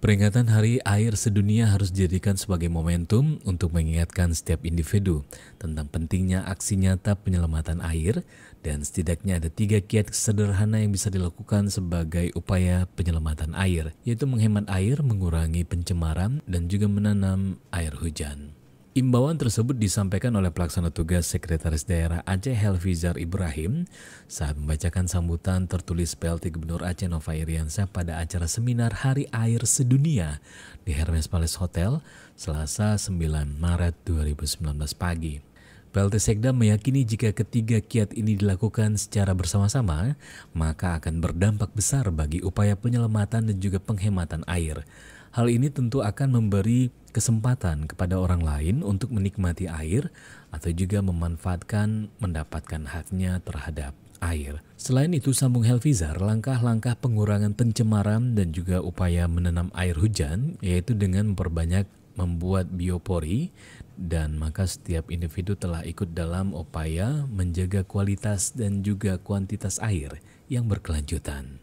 Peringatan Hari Air Sedunia harus dijadikan sebagai momentum untuk mengingatkan setiap individu tentang pentingnya aksi nyata penyelamatan air dan setidaknya ada tiga kiat sederhana yang bisa dilakukan sebagai upaya penyelamatan air, yaitu menghemat air, mengurangi pencemaran, dan juga menanam air hujan. Imbauan tersebut disampaikan oleh pelaksana tugas Sekretaris Daerah Aceh Helvizar Ibrahim saat membacakan sambutan tertulis PLT Gubernur Aceh Nova Iriansyah pada acara seminar Hari Air Sedunia di Hermes Palace Hotel Selasa 9 Maret 2019 pagi. PLT Sekda meyakini jika ketiga kiat ini dilakukan secara bersama-sama, maka akan berdampak besar bagi upaya penyelamatan dan juga penghematan air. Hal ini tentu akan memberi kesempatan kepada orang lain untuk menikmati air atau juga memanfaatkan mendapatkan haknya terhadap air. Selain itu, sambung Helvizar, langkah-langkah pengurangan pencemaran dan juga upaya menanam air hujan, yaitu dengan memperbanyak membuat biopori dan maka setiap individu telah ikut dalam upaya menjaga kualitas dan juga kuantitas air yang berkelanjutan.